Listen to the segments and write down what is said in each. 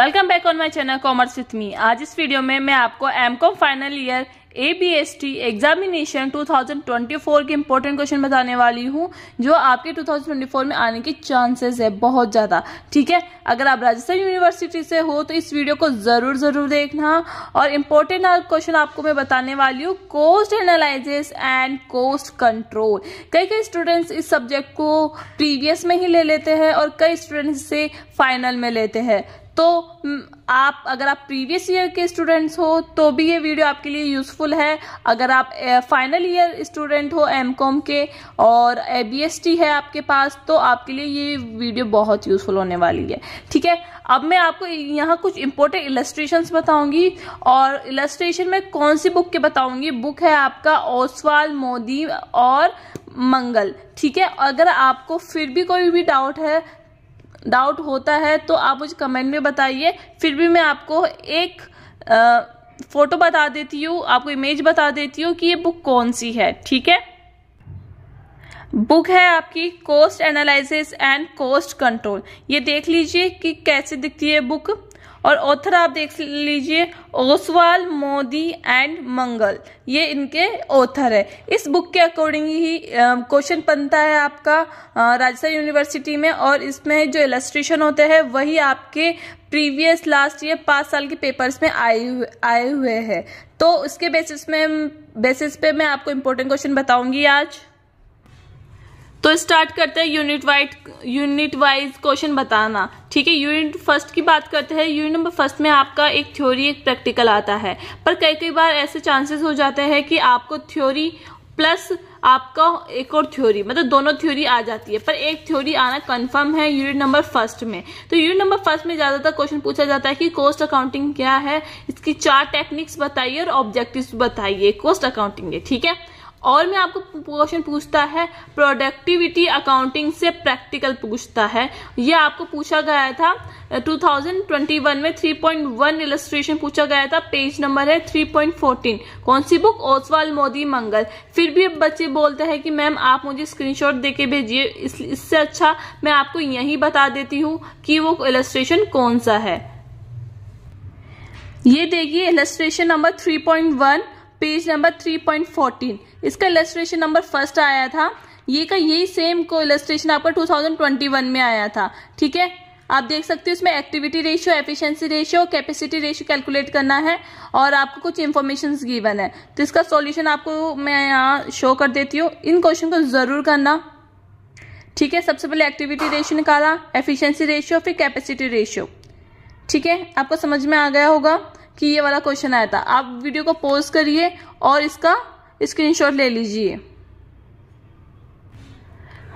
Welcome back on my channel commerce with me आज इस video में मैं आपको M Com final year A B S T examination four के important question बताने वाली हूँ जो आपके टू फोर में आने के चांसेस है बहुत ज़्यादा ठीक है अगर आप राजस्थान यूनिवर्सिटी से हो तो इस वीडियो को ज़रूर ज़रूर देखना और इम्पोर्टेंट क्वेश्चन आपको मैं बताने वाली हूँ cost analysis and cost control कई कई स्टूडेंट्स इस सब्जेक्ट को प्रीवियस में ही ले लेते हैं और कई स्टूडेंट्स इसे फाइनल में लेते हैं तो आप अगर आप प्रीवियस ईयर के स्टूडेंट्स हो तो भी ये वीडियो आपके लिए यूज़फुल है अगर आप फाइनल ईयर स्टूडेंट हो एम कॉम के और बीएसटी है आपके पास तो आपके लिए ये वीडियो बहुत यूज़फुल होने वाली है ठीक है अब मैं आपको यहाँ कुछ इंपॉर्टेंट इलस्ट्रेशन बताऊंगी और इलस्ट्रेशन में कौन सी बुक के बताऊंगी बुक है आपका ओसवाल मोदी और मंगल ठीक है अगर आपको फिर भी कोई भी डाउट है डाउट होता है तो आप मुझे कमेंट में बताइए फिर भी मैं आपको एक फ़ोटो बता देती हूँ आपको इमेज बता देती हूँ कि ये बुक कौन सी है ठीक है बुक है आपकी cost analysis and cost control ये देख लीजिए कि कैसे दिखती है बुक और ऑथर आप देख लीजिए ओसवाल मोदी एंड मंगल ये इनके ऑथर है इस बुक के अकॉर्डिंग ही क्वेश्चन बनता है आपका राजस्थान यूनिवर्सिटी में और इसमें जो इलस्ट्रेशन होते हैं वही आपके प्रीवियस लास्ट ईयर पाँच साल के पेपर्स में आए आए हुए हैं तो उसके बेसिस में बेसिस पे मैं आपको इम्पोर्टेंट क्वेश्चन बताऊंगी आज तो स्टार्ट करते हैं unit wise unit wise question बताना ठीक है यूनिट फर्स्ट की बात करते हैं यूनिट नंबर फर्स्ट में आपका एक थ्योरी एक प्रैक्टिकल आता है पर कई कई बार ऐसे चांसेस हो जाते हैं कि आपको थ्योरी प्लस आपका एक और थ्योरी मतलब दोनों थ्योरी आ जाती है पर एक थ्योरी आना कंफर्म है यूनिट नंबर फर्स्ट में तो यूनिट नंबर फर्स्ट में ज्यादातर क्वेश्चन पूछा जाता है कि कॉस्ट अकाउंटिंग क्या है इसकी चार टेक्निक्स बताइए और ऑब्जेक्टिव्स बताइए कॉस्ट अकाउंटिंग ठीक है और मैं आपको क्वेश्चन पूछता है प्रोडक्टिविटी अकाउंटिंग से प्रैक्टिकल पूछता है यह आपको पूछा गया था 2021 में 3.1 पॉइंट पूछा गया था पेज नंबर है 3.14 कौन सी बुक ओसवाल मोदी मंगल फिर भी बच्चे बोलते हैं कि मैम आप मुझे स्क्रीनशॉट देके भेजिए इससे इस अच्छा मैं आपको यही बता देती हूँ कि वो इलस्ट्रेशन कौन सा है ये देखिए illustration number three page number 3.14 इसका इलस्ट्रेशन नंबर फर्स्ट आया था ये का यही सेम को इलस्ट्रेशन आपका 2021 में आया था ठीक है आप देख सकते हो इसमें activity ratio efficiency ratio capacity ratio calculate करना है और आपको कुछ इन्फॉर्मेशन गिवन है तो इसका सॉल्यूशन आपको मैं यहाँ शो कर देती हूँ इन क्वेश्चन को ज़रूर करना ठीक है सबसे पहले एक्टिविटी रेशियो निकाला एफिशिएंसी रेशियो फिर कैपेसिटी रेशियो ठीक है आपको समझ में आ गया होगा कि ये वाला क्वेश्चन आया था आप वीडियो को पोज करिए और इसका स्क्रीनशॉट ले लीजिए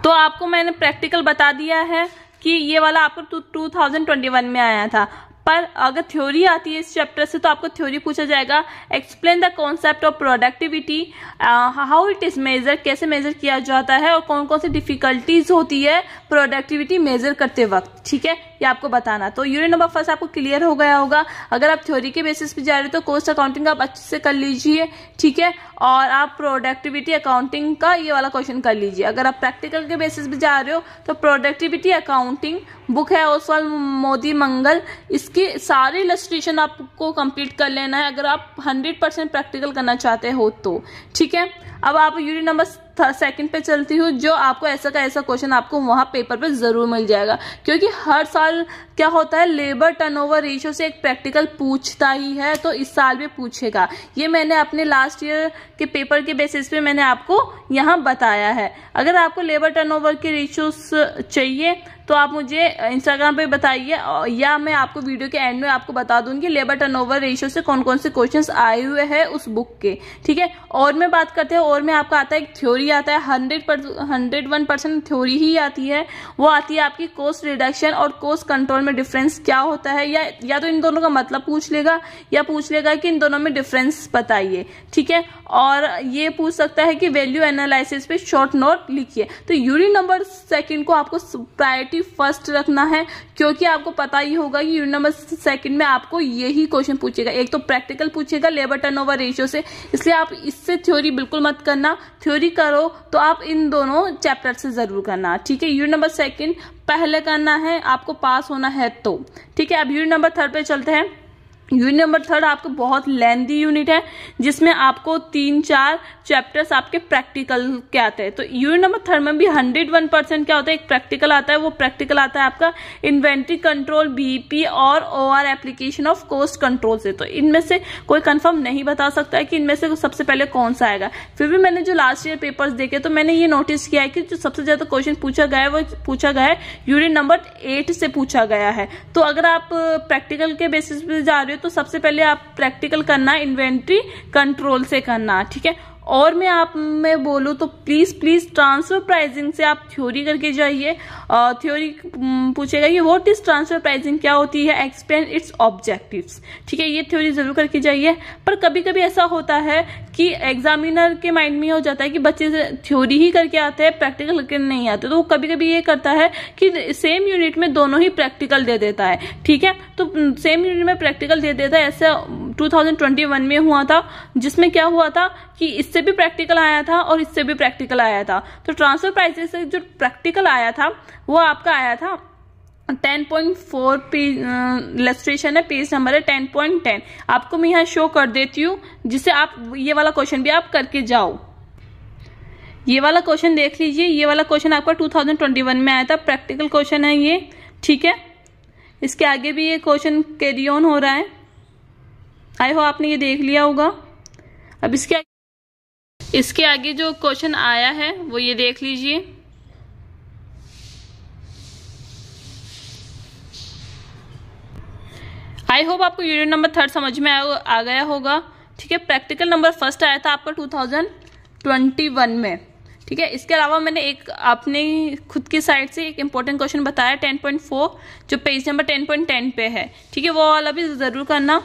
तो आपको मैंने प्रैक्टिकल बता दिया है कि ये वाला आपको 2021 में आया था पर अगर थ्योरी आती है इस चैप्टर से तो आपको थ्योरी पूछा जाएगा explain the concept of productivity how it is measure कैसे मेजर किया जाता है और कौन कौन सी डिफिकल्टीज होती है प्रोडक्टिविटी मेजर करते वक्त ठीक है ये आपको बताना तो यूनिट नंबर फर्स्ट आपको क्लियर हो गया होगा अगर आप थ्योरी के बेसिस पे जा रहे हो तो कोस्ट अकाउंटिंग आप अच्छे से कर लीजिए ठीक है और आप प्रोडक्टिविटी अकाउंटिंग का ये वाला क्वेश्चन कर लीजिए अगर आप प्रैक्टिकल के बेसिस पे जा रहे हो तो प्रोडक्टिविटी अकाउंटिंग बुक है ओसवाल मोदी मंगल इसकी सारी इलस्ट्रेशन आपको कंप्लीट कर लेना है अगर आप हंड्रेड परसेंट प्रैक्टिकल करना चाहते हो तो ठीक है अब आप यूनिट नंबर सेकंड पे चलती हूँ जो आपको ऐसा का ऐसा क्वेश्चन आपको वहाँ पेपर पे ज़रूर मिल जाएगा क्योंकि हर साल क्या होता है लेबर टर्नओवर रेशियो से एक प्रैक्टिकल पूछता ही है तो इस साल भी पूछेगा ये मैंने अपने लास्ट ईयर के पेपर के बेसिस पे मैंने आपको यहाँ बताया है अगर आपको लेबर टर्न के रेशियोस चाहिए तो आप मुझे इंस्टाग्राम पे बताइए या मैं आपको वीडियो के एंड में आपको बता दूंगी लेबर टर्नओवर रेशियो से कौन कौन से क्वेश्चंस आए हुए हैं उस बुक के ठीक है और में बात करते हैं और में आपका आता है एक थ्योरी आता है hundred hundred one percent theory ही आती है वो आती है आपकी कोस्ट रिडक्शन और कोस्ट कंट्रोल में डिफरेंस क्या होता है या या तो इन दोनों का मतलब पूछ लेगा या पूछ लेगा कि इन दोनों में डिफरेंस बताइए ठीक है और ये पूछ सकता है कि वैल्यू एनालिसिस पे शॉर्ट नोट लिखिए तो यूरी नंबर सेकंड को आपको प्रायोरिटी प्रायोरिटी फर्स्ट रखना है क्योंकि आपको पता ही होगा कि यूनिट नंबर सेकंड में आपको यही क्वेश्चन पूछेगा एक तो प्रैक्टिकल पूछेगा लेबर टर्नओवर रेशियो से इसलिए आप इससे थ्योरी बिल्कुल मत करना थ्योरी करो तो आप इन दोनों चैप्टर से जरूर करना ठीक है यूनिट नंबर सेकंड पहले करना है आपको पास होना है तो ठीक है अब यूनिट नंबर थर्ड पे चलते हैं यूनिट नंबर थर्ड आपका बहुत लेंदी यूनिट है जिसमें आपको तीन चार चैप्टर्स आपके प्रैक्टिकल के आते हैं तो यूनिट नंबर थर्ड में भी हंड्रेड वन परसेंट क्या होता है एक प्रैक्टिकल आता है वो प्रैक्टिकल आता है आपका इन्वेंट्री कंट्रोल बीपी और OR application of cost control से तो इनमें से कोई कन्फर्म नहीं बता सकता है कि इनमें से सबसे पहले कौन सा आएगा फिर भी मैंने जो लास्ट ईयर पेपर देखे तो मैंने ये नोटिस किया है कि जो सबसे ज्यादा क्वेश्चन पूछा गया है वो पूछा गया है यूनिट नंबर एट से पूछा गया है तो अगर आप प्रैक्टिकल के बेसिस पे जा रहे रहे हो तो सबसे पहले आप प्रैक्टिकल करना इन्वेंट्री कंट्रोल से करना ठीक है और मैं आप मैं बोलूँ तो प्लीज़ प्लीज़ ट्रांसफ़र प्राइजिंग से आप थ्योरी करके जाइए थ्योरी पूछेगा कि वॉट इज़ ट्रांसफ़र प्राइजिंग क्या होती है एक्सप्लेन इट्स ऑब्जेक्टिव्स ठीक है ये थ्योरी ज़रूर करके जाइए पर कभी कभी ऐसा होता है कि एग्जामिनर के माइंड में हो जाता है कि बच्चे थ्योरी ही करके आते हैं प्रैक्टिकल करके नहीं आते तो वो कभी कभी ये करता है कि सेम यूनिट में दोनों ही प्रैक्टिकल दे देता है ठीक है तो सेम यूनिट में प्रैक्टिकल दे देता है ऐसा 2021 में हुआ था जिसमें क्या हुआ था कि इससे भी प्रैक्टिकल आया था और इससे भी प्रैक्टिकल आया था तो ट्रांसफर प्राइसेस से जो प्रैक्टिकल आया था वो आपका आया था ten point four page illustration है पेज नंबर है टेन पॉइंट टेन आपको मैं यहाँ शो कर देती हूँ जिससे आप ये वाला क्वेश्चन भी आप करके जाओ ये वाला क्वेश्चन देख लीजिए ये वाला क्वेश्चन आपका 2021 में आया था प्रैक्टिकल क्वेश्चन है ये ठीक है इसके आगे भी ये क्वेश्चन कैरी ऑन हो रहा है आई हो आपने ये देख लिया होगा अब इसके इसके आगे जो क्वेश्चन आया है वो ये देख लीजिए आई होप आपको यूनिट नंबर थर्ड समझ में आ, आ गया होगा ठीक है प्रैक्टिकल नंबर फर्स्ट आया था आपका 2021 में ठीक है इसके अलावा मैंने एक अपने खुद की साइड से एक इम्पोर्टेंट क्वेश्चन बताया 10.4 जो पेज नंबर 10.10 पे है ठीक है वो वाला भी ज़रूर करना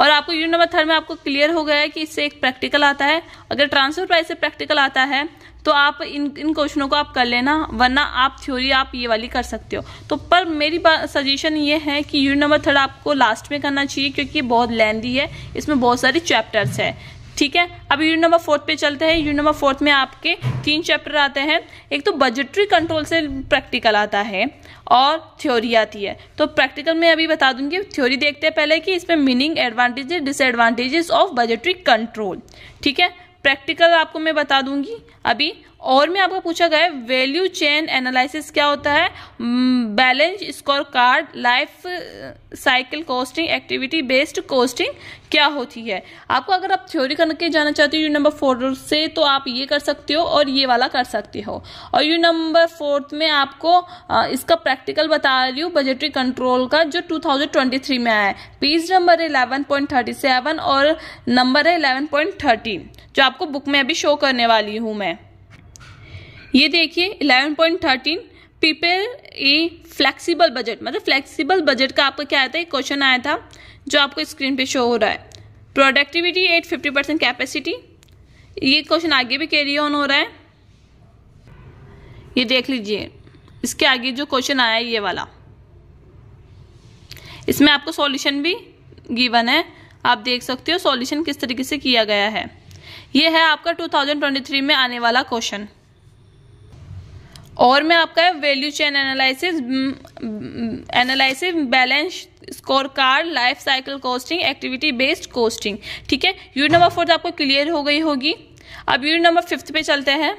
और आपको यूनिट नंबर थर्ड में आपको क्लियर हो गया है कि इससे एक प्रैक्टिकल आता है अगर ट्रांसफर प्राइस से प्रैक्टिकल आता है तो आप इन इन क्वेश्चनों को आप कर लेना वरना आप थ्योरी आप ये वाली कर सकते हो तो पर मेरी सजेशन ये है कि यूनिट नंबर थर्ड आपको लास्ट में करना चाहिए क्योंकि बहुत लेंदी है इसमें बहुत सारे चैप्टर्स है ठीक है अब यूनिट नंबर फोर्थ पे चलते हैं यूनिट नंबर फोर्थ में आपके तीन चैप्टर आते हैं एक तो बजटरी कंट्रोल से प्रैक्टिकल आता है और थ्योरी आती है तो प्रैक्टिकल में अभी बता दूंगी थ्योरी देखते हैं पहले कि इसमें meaning advantages disadvantages of budgetary control ठीक है प्रैक्टिकल आपको मैं बता दूंगी अभी और में आपको पूछा गया है वैल्यू चेन एनालिसिस क्या होता है balance score card life cycle costing activity based costing क्या होती है आपको अगर आप थ्योरी करके जाना चाहते हो यू नंबर फोर से तो आप ये कर सकते हो और ये वाला कर सकते हो और यू नंबर फोर्थ में आपको इसका प्रैक्टिकल बता रही हूँ बजटरी कंट्रोल का जो 2023 में आया है पीज नंबर है 11.37 और नंबर है 11.13 जो आपको बुक में अभी शो करने वाली हूँ मैं ये देखिए 11.13 प्रिपेयर ए फ्लैक्सीबल बजट मतलब फ्लैक्सीबल बजट का आपका क्या आया था एक क्वेश्चन आया था जो आपको स्क्रीन पे शो हो रहा है productivity at fifty percent capacity ये क्वेश्चन आगे भी कैरी ऑन हो रहा है ये देख लीजिए इसके आगे जो क्वेश्चन आया है ये वाला इसमें आपको सॉल्यूशन भी गिवन है आप देख सकते हो सॉल्यूशन किस तरीके से किया गया है ये है आपका 2023 में आने वाला क्वेश्चन और में आपका है value chain analysis analysis balance score card life cycle costing activity based costing ठीक है यूनिट नंबर फोर्थ आपको क्लियर हो गई होगी अब यूनिट नंबर फिफ्थ पे चलते हैं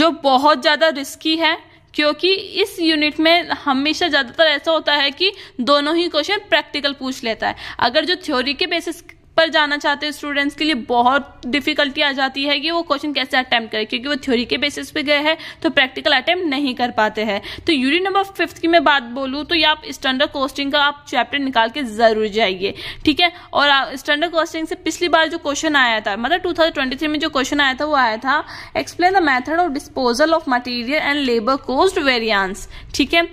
जो बहुत ज़्यादा रिस्की है क्योंकि इस यूनिट में हमेशा ज़्यादातर ऐसा होता है कि दोनों ही क्वेश्चन प्रैक्टिकल पूछ लेता है अगर जो थ्योरी के बेसिस पर जाना चाहते हैं स्टूडेंट्स के लिए बहुत डिफिकल्टी आ जाती है कि वो क्वेश्चन कैसे अटैम्प्ट करें क्योंकि वो थ्योरी के बेसिस पे गए हैं तो प्रैक्टिकल अटैम्प्ट नहीं कर पाते हैं तो यूनिट नंबर फिफ्थ की मैं बात बोलूँ तो ये आप स्टैंडर्ड कोस्टिंग का आप चैप्टर निकाल के जरूर जाइए ठीक है और स्टैंडर्ड कोस्टिंग से पिछली बार जो क्वेश्चन आया था मतलब टू में जो क्वेश्चन आया था वो आया था explain the method of disposal of material and labour cost variance ठीक है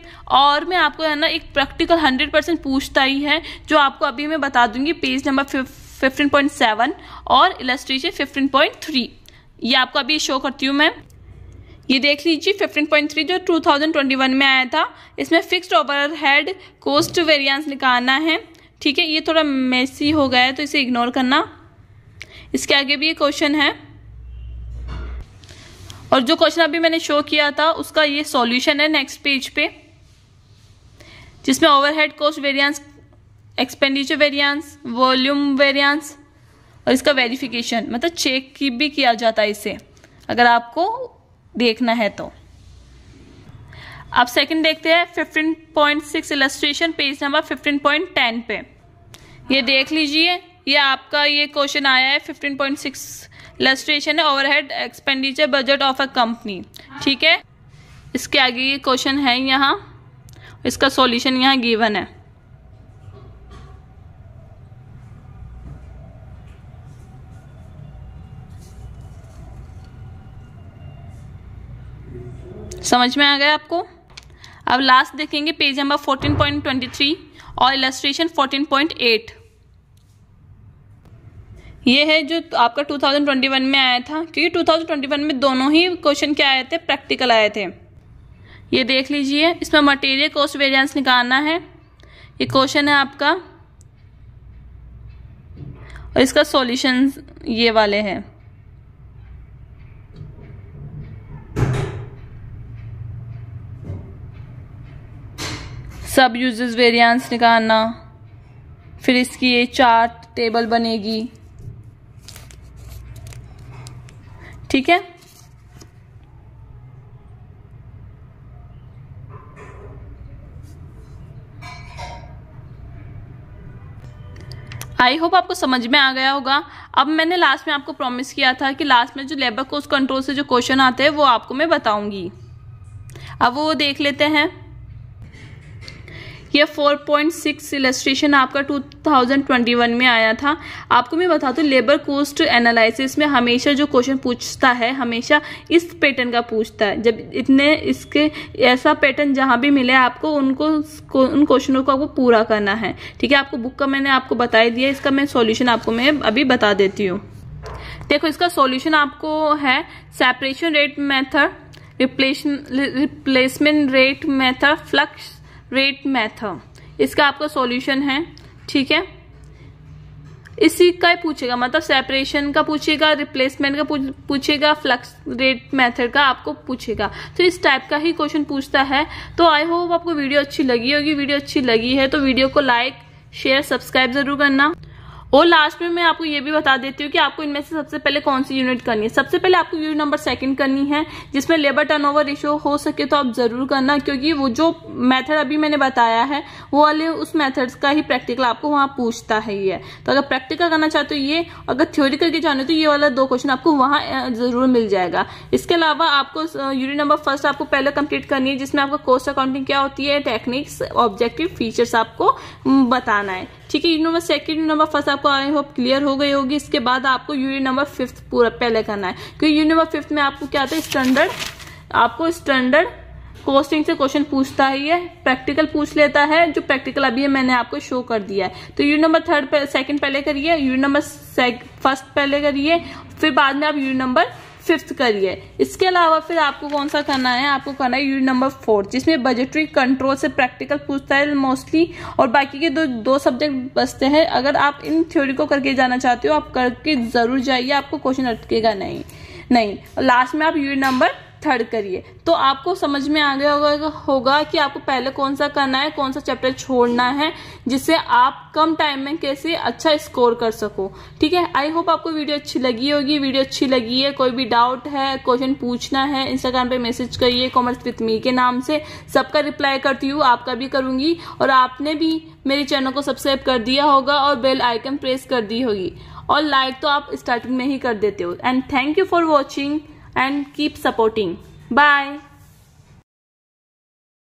और मैं आपको है ना एक प्रैक्टिकल हंड्रेड परसेंट पूछता ही है जो आपको अभी मैं बता दूंगी पेज नंबर फिफ्थ 15.7 और इलस्ट्रेशन 15.3 ये आपको अभी शो करती हूँ मैं ये देख लीजिए 15.3 जो 2021 में आया था इसमें fixed over head cost variance निकालना है ठीक है ये थोड़ा मेसी हो गया है तो इसे इग्नोर करना इसके आगे भी ये क्वेश्चन है और जो क्वेश्चन अभी मैंने शो किया था उसका ये सॉल्यूशन है नेक्स्ट पेज पे जिसमें overhead cost variance expenditure variance volume variance और इसका वेरिफिकेशन मतलब चेक की भी किया जाता है इसे अगर आपको देखना है तो आप सेकंड देखते हैं fifteen point six illustration page number fifteen point ten पे ये देख लीजिए ये आपका ये क्वेश्चन आया है फिफ्टीन सिक्स इलेस्ट्रेशन है overhead expenditure budget of a company ठीक है इसके आगे ये क्वेश्चन है यहाँ इसका सॉल्यूशन यहाँ गिवन है समझ में आ गया आपको अब लास्ट देखेंगे पेज नंबर 14.23 और इलस्ट्रेशन 14.8 ये है जो आपका 2021 में आया था क्योंकि 2021 में दोनों ही क्वेश्चन क्या आए थे प्रैक्टिकल आए थे ये देख लीजिए इसमें मटेरियल कॉस्ट वेरिएंस निकालना है ये क्वेश्चन है आपका और इसका सॉल्यूशन ये वाले हैं सब यूजेस वेरियंस निकालना फिर इसकी ये चार टेबल बनेगी ठीक है आई होप आपको समझ में आ गया होगा अब मैंने लास्ट में आपको प्रॉमिस किया था कि लास्ट में जो लेबर कोस कंट्रोल से जो क्वेश्चन आते हैं वो आपको मैं बताऊंगी अब वो देख लेते हैं ये 4.6 इलस्ट्रेशन आपका 2021 में आया था आपको मैं बता दूँ लेबर कोस्ट एनालिसिस में हमेशा जो क्वेश्चन पूछता है हमेशा इस पैटर्न का पूछता है जब इतने इसके ऐसा पैटर्न जहाँ भी मिले आपको उनको उन क्वेश्चनों को आपको पूरा करना है ठीक है आपको बुक का मैंने आपको बता दिया इसका मैं सोल्यूशन आपको मैं अभी बता देती हूँ देखो इसका सॉल्यूशन आपको है separation rate method replacement rate method flux rate method इसका आपका सॉल्यूशन है ठीक है इसी का ही पूछेगा मतलब सेपरेशन का पूछेगा रिप्लेसमेंट का पूछेगा फ्लक्स रेट मेथड का आपको पूछेगा तो इस टाइप का ही क्वेश्चन पूछता है तो आई होप आपको वीडियो अच्छी लगी होगी वीडियो अच्छी लगी है तो वीडियो को लाइक शेयर सब्सक्राइब जरूर करना और लास्ट में मैं आपको ये भी बता देती हूँ कि आपको इनमें से सबसे पहले कौन सी यूनिट करनी है सबसे पहले आपको यूनिट नंबर सेकंड करनी है जिसमें लेबर टर्नओवर रेशियो हो सके तो आप जरूर करना क्योंकि वो जो मेथड अभी मैंने बताया है वो वाले उस मेथड्स का ही प्रैक्टिकल आपको वहाँ पूछता है ये तो अगर प्रैक्टिकल करना चाहते हो तो ये अगर थ्योरी करके जाने तो ये वाला दो क्वेश्चन आपको वहाँ जरूर मिल जाएगा इसके अलावा आपको यूनिट नंबर फर्स्ट आपको पहले कंप्लीट करनी है जिसमें आपको कोस्ट अकाउंटिंग क्या होती है टेक्निक्स ऑब्जेक्टिव फीचर्स आपको बताना है ठीक है unit number second number first आपको आई होप क्लियर हो गई होगी इसके बाद आपको यूनिट नंबर फिफ्थ पूरा पहले करना है क्योंकि यूनिट नंबर फिफ्थ में आपको क्या आता है स्टैंडर्ड आपको स्टैंडर्ड कोस्टिंग से क्वेश्चन पूछता ही है प्रैक्टिकल पूछ लेता है जो प्रैक्टिकल अभी है मैंने आपको शो कर दिया है तो यूनिट नंबर थर्ड सेकंड पहले करिए यूनिट नंबर फर्स्ट पहले करिए फिर बाद में आप यूनिट नंबर फिफ्थ करिए इसके अलावा फिर आपको कौन सा करना है आपको करना है यूनिट नंबर फोर जिसमें बजटरी कंट्रोल से प्रैक्टिकल पूछता है मोस्टली और बाकी के दो दो सब्जेक्ट बचते हैं अगर आप इन थ्योरी को करके जाना चाहते हो आप करके ज़रूर जाइए आपको क्वेश्चन अटकेगा नहीं नहीं लास्ट में आप यूनिट नंबर थर्ड करिए तो आपको समझ में आ गया होगा होगा कि आपको पहले कौन सा करना है कौन सा चैप्टर छोड़ना है जिससे आप कम टाइम में कैसे अच्छा स्कोर कर सको ठीक है आई होप आपको वीडियो अच्छी लगी होगी वीडियो अच्छी लगी है कोई भी डाउट है क्वेश्चन पूछना है इंस्टाग्राम पे मैसेज करिए कॉमर्स विथ मी के नाम से सबका रिप्लाई करती हूँ आपका भी करूंगी और आपने भी मेरे चैनल को सब्सक्राइब कर दिया होगा और बेल आइकन प्रेस कर दी होगी और लाइक तो आप स्टार्टिंग में ही कर देते हो and thank you for watching and keep supporting. Bye.